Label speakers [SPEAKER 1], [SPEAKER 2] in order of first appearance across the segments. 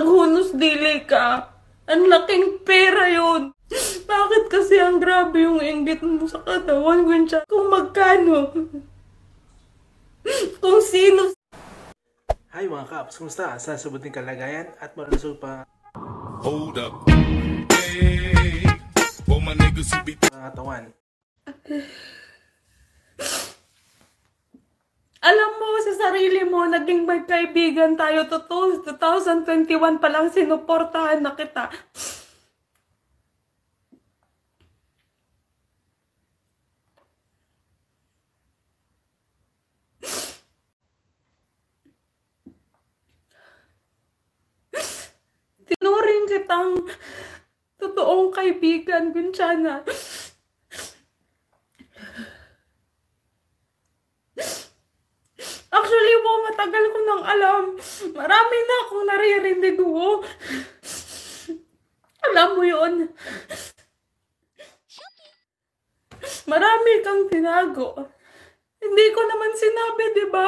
[SPEAKER 1] naghunos dili ka. Ang laking pera yon. Bakit kasi ang grabe yung inggit mo sa katawan, Gwinsha? Kung magkano? Kung sino? Hi mga kaps, kumusta? Sa sabuting kalagayan at malusog pa. Hold up. Hey, oh my niggas who be... Mga katawan. Alam mo sa sarili mo, naging magkaibigan tayo. 2021 pa lang sinuportahan na kita. Tinuring kitang totoong kaibigan, Gunchana. Marami na akong naririnig ko. Oh. Alam mo yon. Marami kang tinago. Hindi ko naman sinabi, di ba?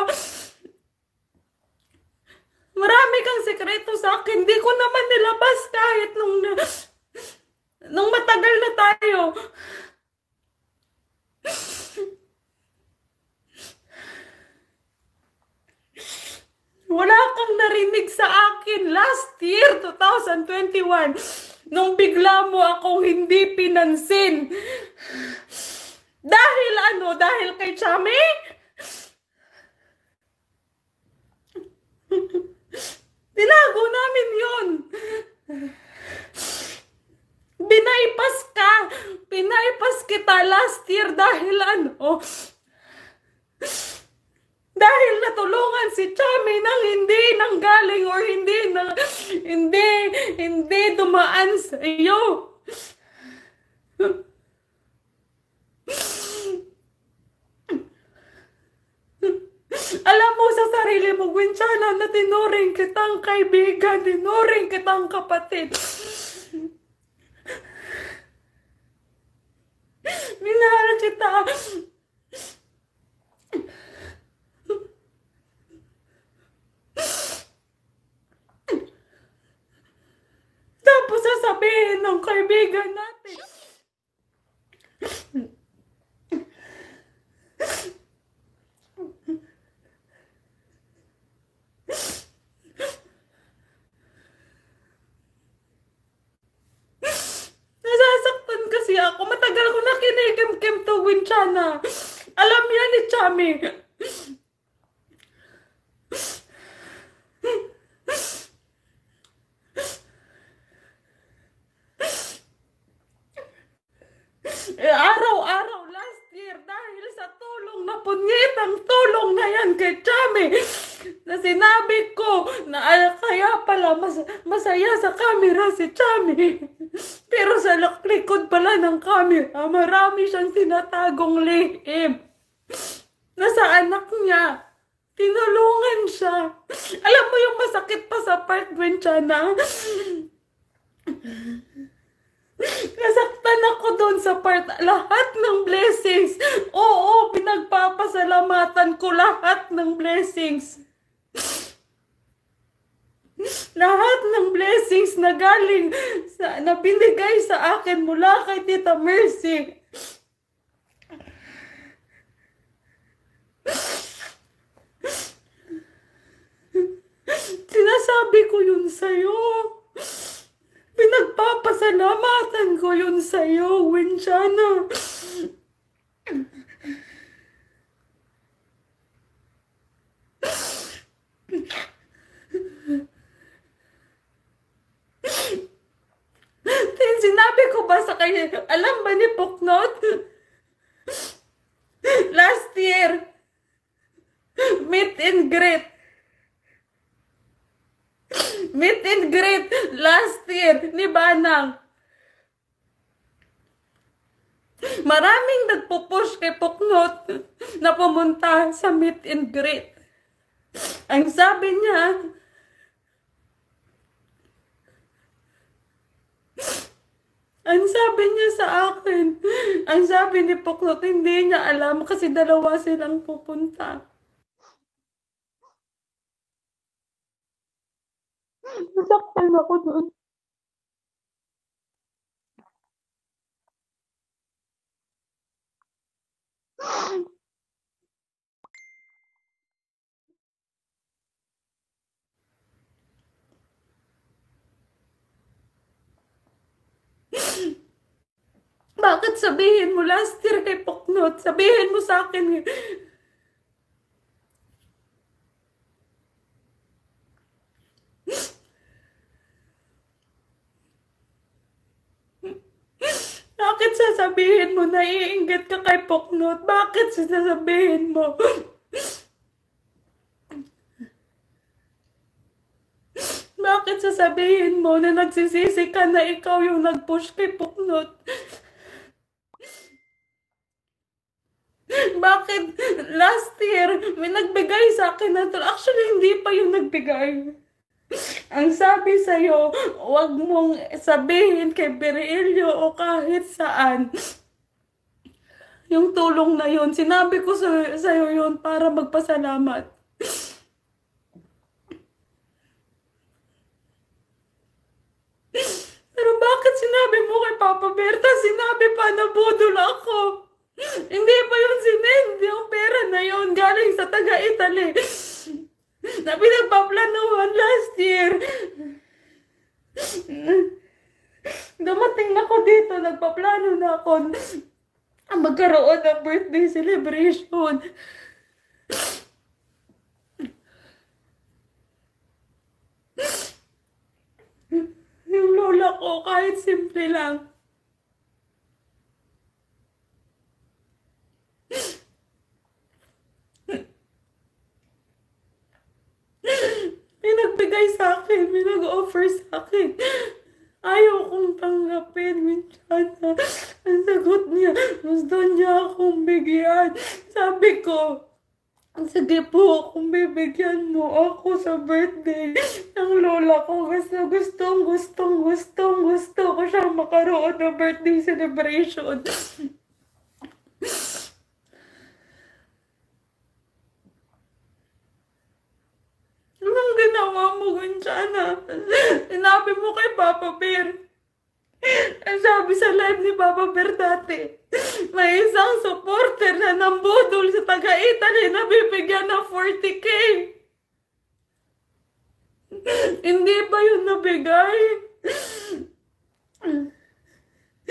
[SPEAKER 1] Marami kang sekreto sa akin. Hindi ko naman nilabas kahit nung, nung matagal na tayo. wala kang narinig sa akin last year, 2021, nung bigla mo ako hindi pinansin. Dahil ano? Dahil kay Chami? Dinago namin yon. Binaypas ka. Pinaypas kita last year dahil ano? si Chami nang hindi nang galing or hindi na hindi hindi dumaan sa iyo. Alam mo sa sarili mo, Gwenchana, na tinuring kitang kaibigan, tinuring kitang kapatid. Minahal kita. Tapos sasabihin ng kaibigan natin, na sinabi ko na kaya pala mas, masaya sa camera si Chami. Pero sa likod pala ng camera, marami siyang sinatagong lihim. Nasa anak niya. Tinulungan siya. Alam mo yung masakit pa sa part when siya na... Nasaktan ako doon sa part. Lahat ng blessings. Oo, pinagpapasalamatan ko lahat ng blessings. Lahat ng blessings na galing, sa, na binigay sa akin mula kay Tita Mercy. Sinasabi ko yun sa'yo. Pinagpapasalamatan ko yun sa'yo, Winchana. Sinabi ko ba sa kanya, alam ba ni Puknot? Last year, meet and greet. Meet and greet last year ni Banang. Maraming nagpo-push kay Puknot na pumunta sa meet and greet. Ang sabi niya, Ang sabi niya sa akin, ang sabi ni Poklot, hindi niya alam kasi dalawa silang pupunta. Nasaktan ako doon. Bakit sabihin mo last year kay Poknot? Sabihin mo sa akin. Eh. Bakit sasabihin mo na iinggit ka kay Poknot? Bakit sasabihin mo? Bakit sasabihin mo na nagsisisi ka na ikaw yung nag-push kay Puknot? Bakit last year may nagbigay sa akin na tol? Actually, hindi pa yung nagbigay. Ang sabi sa'yo, huwag mong sabihin kay Berilio o kahit saan yung tulong na yun. Sinabi ko sa, sa'yo yun para magpasalamat. Pero bakit sinabi mo kay Papa Berta? Sinabi pa na budol hindi pa yung sinend. Yung pera na yun galing sa taga Italy. na pinagpaplanuhan last year. Dumating na ako dito. Nagpaplano na ako ah, magkaroon ng birthday celebration. Yung lola ko, kahit simple lang, May nagbigay sa akin, may nag-offer sa akin. Ayaw kong tanggapin, Minchana. Ah, ang sagot niya, gusto niya akong bigyan. Sabi ko, Sige po, kung bibigyan mo ako sa birthday ng lola ko kasi gustong, gustong, gustong, gusto ko siyang makaroon ng birthday celebration. nga mo sana. Sinabi mo kay Papa Bear. Ang eh, sabi sa live ni Papa Bear dati, may isang supporter na nambudol sa taga-Italy na bibigyan ng 40k. Hindi ba yun nabigay?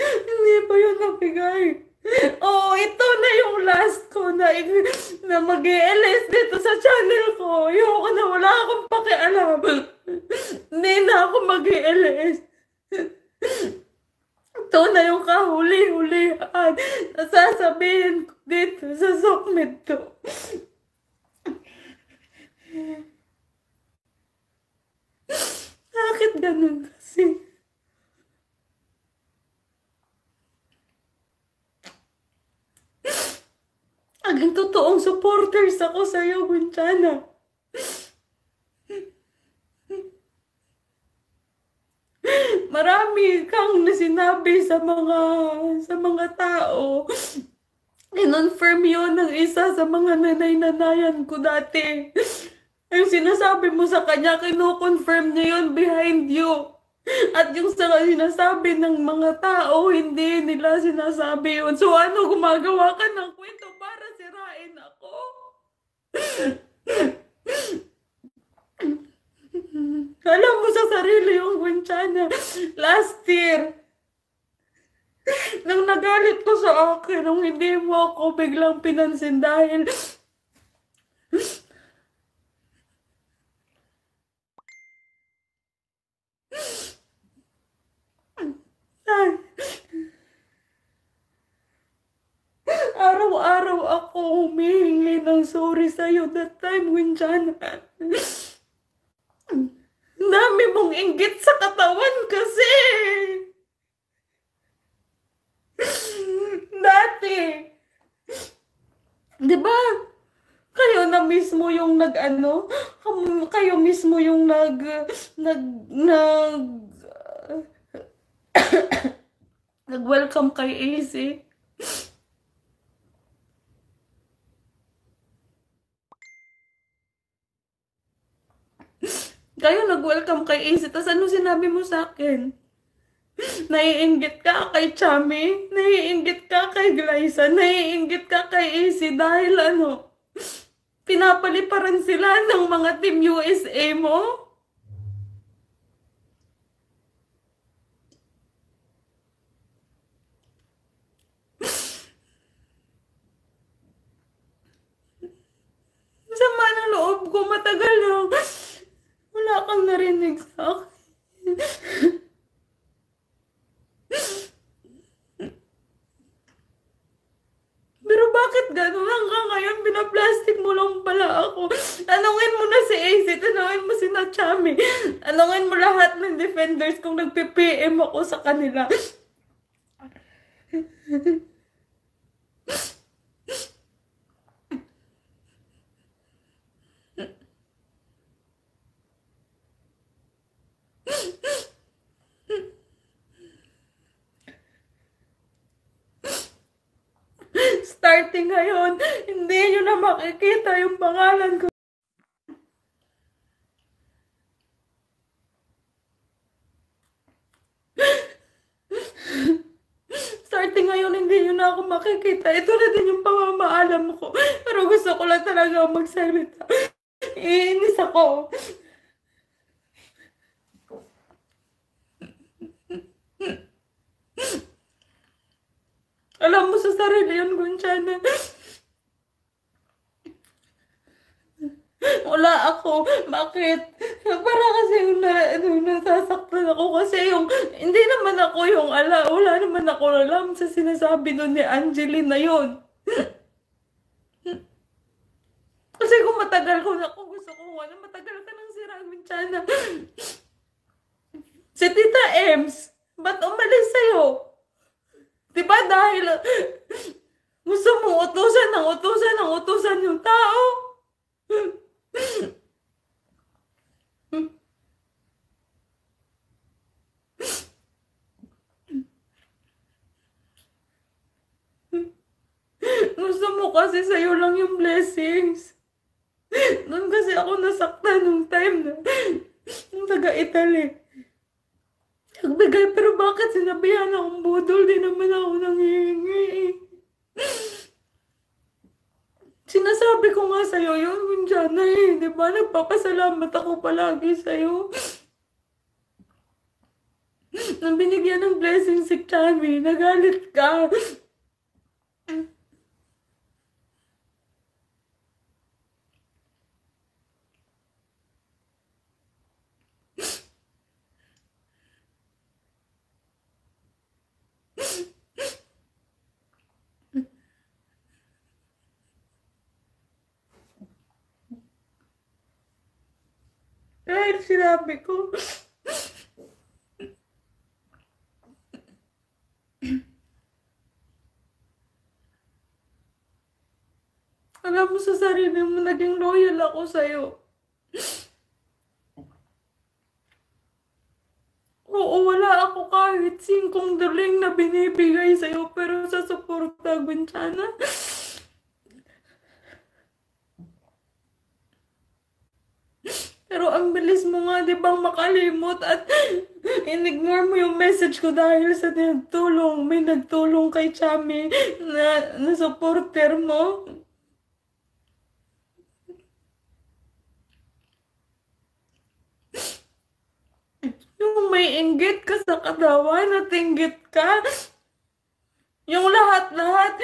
[SPEAKER 1] Hindi ba yun nabigay? Oh, ito na yung last ko na, na mag ls dito sa channel ko. Yung ako na wala akong pakialam. Hindi na ako mag ls Ito na yung kahuli-hulihan na sasabihin ko dito sa submit to. Bakit ganun kasi? Maging totoong supporters ako sa'yo, Gunchana. Marami kang nasinabi sa mga sa mga tao. Kinonfirm yun ng isa sa mga nanay-nanayan ko dati. Yung sinasabi mo sa kanya, kinoconfirm niya yun behind you. At yung sa sinasabi ng mga tao, hindi nila sinasabi yun. So ano, gumagawa ka ng kwento alam mo sa sarili yung Quinchana, last year, nang nagalit ko sa akin, nung hindi mo ako biglang pinansin dahil sorry sa'yo that time, Winjana. Dami mong inggit sa katawan kasi. Dati. Di ba? Kayo na mismo yung nag-ano, kayo mismo yung nag, nag, nag, nag-welcome kay AC. mag-welcome kay Ace. Tapos ano sinabi mo sa akin? Naiinggit ka kay Chami, naiinggit ka kay Glyza, naiinggit ka kay AC dahil ano, pinapaliparan sila ng mga Team USA mo. at Chami. Tanungin mo lahat ng defenders kung nagpe-PM ako sa kanila. starting ngayon, hindi nyo na makikita yung pangalan ko. makikita. Ito na din yung pamamaalam ko. Pero gusto ko lang talaga magsalita. Iinis ako. Alam mo sa sarili yun, Gunchana. Wala ako. Bakit? Para kasi una, una, nasasaktan ako kasi yung, hindi naman ako yung ala, wala naman ako alam sa sinasabi nun ni Angeline na yun. Kasi kung matagal ko na, kung gusto ko, wala, matagal ka nang siramin siya na. Si Tita Ems, ba't umalis sa'yo? Diba dahil, gusto mong utusan ng utusan ng utusan yung tao? kasi sa'yo lang yung blessings. Doon kasi ako nasaktan nung time na yung taga-Italy. Nagbigay, pero bakit sinabihan akong budol? Di naman ako nangihingi eh. Sinasabi ko nga sa'yo yun, Winjana eh. Di ba? Nagpapasalamat ako palagi sa'yo. Nang binigyan ng blessing si Chami, nagalit ka. sinabi ko. Alam mo sa sarili mo, naging loyal ako sa'yo. Oo, wala ako kahit singkong daling na binibigay sa'yo, pero sa suporta, Gwinsana, Pero ang bilis mo nga, di bang makalimot at inignore mo yung message ko dahil sa tulong. May nagtulong kay Chami na, na supporter mo. Yung may inggit ka sa katawan at inggit ka. Yung lahat-lahat.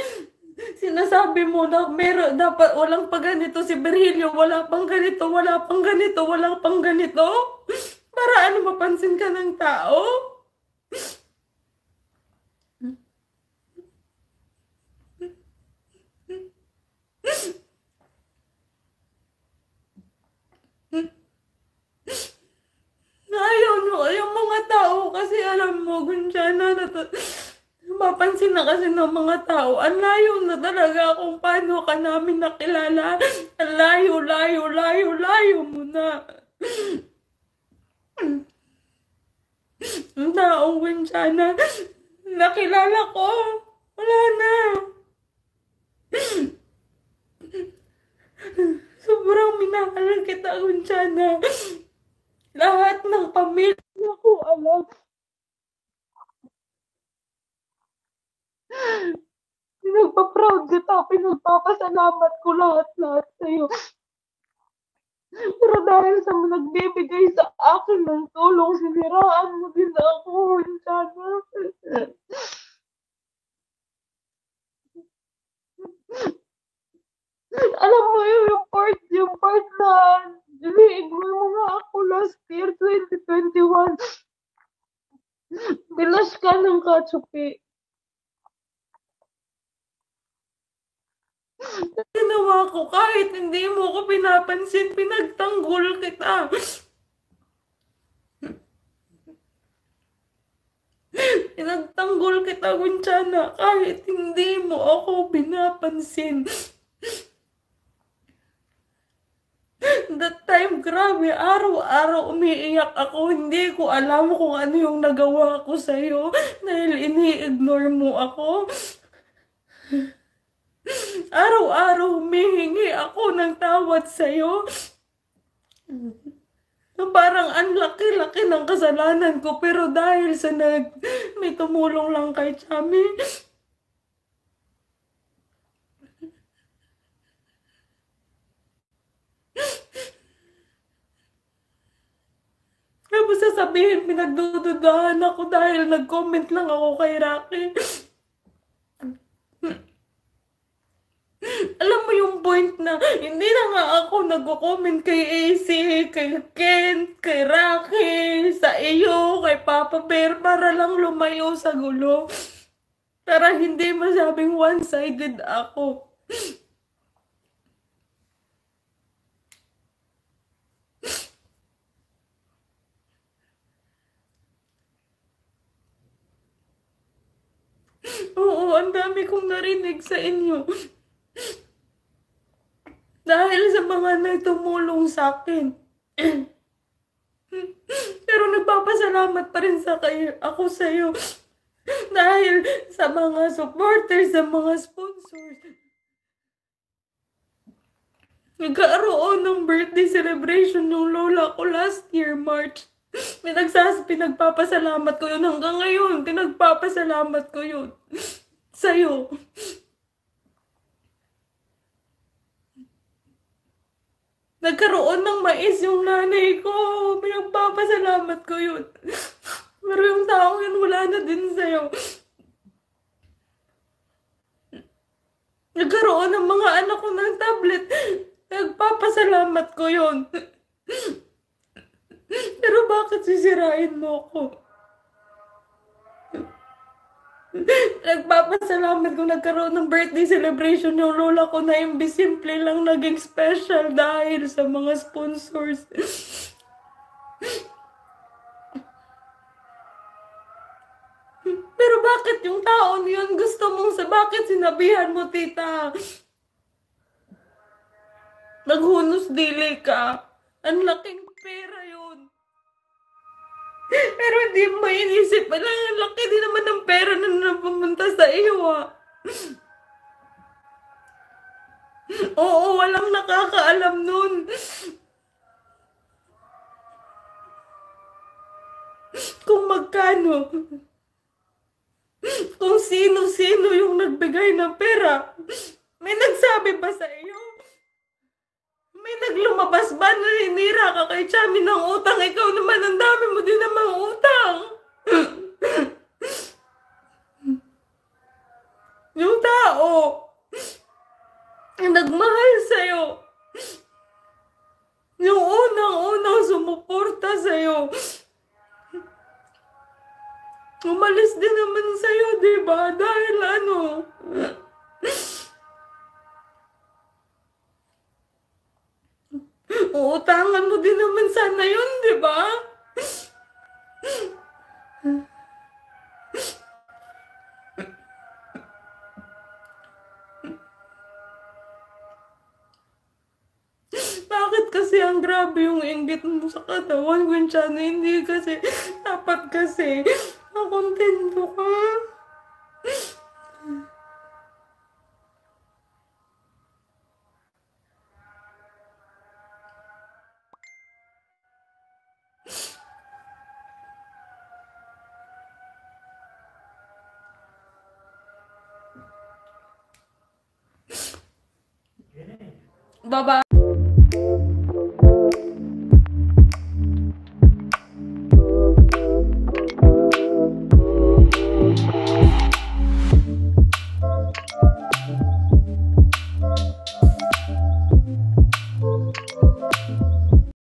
[SPEAKER 1] Sinasabi mo na meron, dapat walang pa si Berilio, wala pang ganito, wala pang ganito, wala pang ganito. Para ano mapansin ka ng tao? Ayaw nyo kayong mga tao kasi alam mo, Gunjana, na Mapansin na kasi ng mga tao, ang layo na talaga kung paano ka namin nakilala. Ang layo, layo, layo, layo mo na. Ang taong winsana, nakilala ko, wala na. Sobrang minahal kita, winsana. Lahat ng pamilya ko alam Pinagpa-proud kita, pinagpapasalamat ko lahat-lahat sa'yo. Pero dahil sa nagbibigay sa akin ng tulong, siniraan mo din ako, Insana. Alam mo yun, yung part, yung part na diliig mo yung mga ako last year, 2021. Bilas ka ng katsupi. Ginawa ko kahit hindi mo ko pinapansin, pinagtanggol kita. Pinagtanggol kita, Gunchana, kahit hindi mo ako pinapansin. That time, grabe, araw-araw umiiyak ako. Hindi ko alam kung ano yung nagawa ko sa'yo dahil ini-ignore mo ako. Araw-araw humihingi ako ng tawad sa'yo. Parang ang laki-laki ng kasalanan ko pero dahil sa nag may tumulong lang kay Chami. Tapos sasabihin, pinagdududahan ako dahil nag-comment lang ako kay Rocky na, hindi na nga ako nagko-comment kay AC, kay Kent, kay Rocky, sa iyo, kay Papa Bear para lang lumayo sa gulo. Para hindi masabing one-sided ako. Oo, ang dami kong narinig sa inyo. Dahil sa mga nagtumulong sa akin. Pero nagpapasalamat pa rin sa kayo, ako sa iyo. Dahil sa mga supporters, sa mga sponsors. Nagkaroon ng birthday celebration ng lola ko last year, March. Pinagsas, pinagpapasalamat ko yun hanggang ngayon. Pinagpapasalamat ko yun sa'yo. nagkaroon ng mais yung nanay ko. Pinagpapasalamat ko yun. Pero yung taong yun, wala na din sa'yo. Nagkaroon ng mga anak ko ng tablet. Nagpapasalamat ko yun. Pero bakit sisirain mo ko? Nagpapasalamat kung nagkaroon ng birthday celebration yung lola ko na imbis simple lang naging special dahil sa mga sponsors. Pero bakit yung taon yun gusto mong sa bakit sinabihan mo, tita? Naghunos dili ka. Ang laking pera yun. Pero hindi mo inisip pa lang ang walang nakakaalam nun. Kung magkano. Kung sino-sino yung nagbigay ng pera. May nagsabi ba sa iyo? May naglumabas ba na hinira ka kay Chami ng utang? Ikaw naman, ang dami mo din namang utang. yung tao, nagmahal sa'yo. Yung unang-unang sumuporta sa'yo. Umalis din naman sa'yo, di ba? Dahil ano? Uutangan mo din naman sana yun, di ba? bit mo sa katawan, Gwenchano. Hindi kasi, dapat kasi, nakontento ka. Bye-bye.